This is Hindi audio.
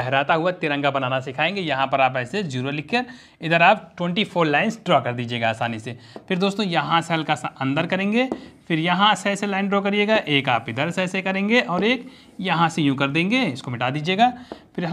लहराता हुआ तिरंगा बनाना सिखाएंगे यहाँ पर आप ऐसे जीरो लिखकर इधर आप 24 लाइंस ड्रॉ कर दीजिएगा आसानी से फिर दोस्तों यहाँ से हल्का सा अंदर करेंगे फिर यहाँ से ऐसे लाइन ड्रॉ करिएगा एक आप इधर से ऐसे करेंगे और एक यहाँ से यूँ कर देंगे इसको मिटा दीजिएगा फिर